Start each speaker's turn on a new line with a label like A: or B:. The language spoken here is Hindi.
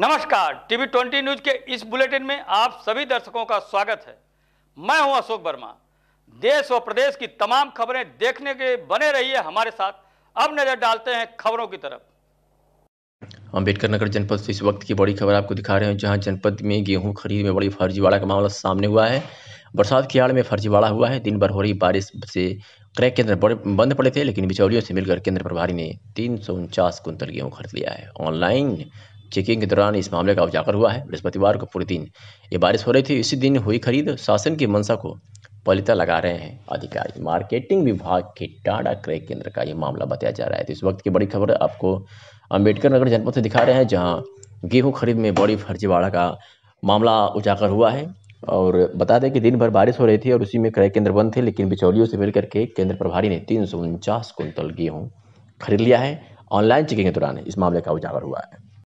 A: नमस्कार टीवी ट्वेंटी न्यूज के इस बुलेटिन में आप सभी दर्शकों का स्वागत है मैं हूं अशोक वर्मा देश और प्रदेश की तमाम खबरें देखने के बने रहिए हमारे साथ अब नजर डालते हैं खबरों की तरफ
B: अम्बेडकर नगर जनपद से इस वक्त की बड़ी खबर आपको दिखा रहे हैं जहां जनपद में गेहूं खरीद में बड़ी फर्जीवाड़ा का मामला सामने हुआ है बरसात की आड़ में फर्जीवाड़ा हुआ है दिन भर हो रही बारिश से क्रय केंद्र बंद पड़े थे लेकिन बिचौलियों से मिलकर केंद्र प्रभारी ने तीन सौ उनचास कुंतल गेहूँ खरीद लिया है ऑनलाइन चेकिंग के दौरान इस मामले का उजागर हुआ है बृहस्पतिवार को पूरे दिन ये बारिश हो रही थी इसी दिन हुई खरीद शासन की मंशा को पलिता लगा रहे हैं अधिकारी मार्केटिंग विभाग के टाड़ा क्रय केंद्र का ये मामला बताया जा रहा है तो इस वक्त की बड़ी खबर आपको अम्बेडकर नगर जनपद से दिखा रहे हैं जहाँ गेहूँ खरीद में बड़ी फर्जीवाड़ा का मामला उजागर हुआ है और बता दें कि दिन भर बारिश हो रही थी और उसी में क्रय केंद्र बंद थे लेकिन बिचौलियों से मिलकर के केंद्र प्रभारी ने तीन सौ उनचास कुंतल गेहूँ खरीद लिया है ऑनलाइन चेकिंग के दौरान इस मामले का उजागर हुआ है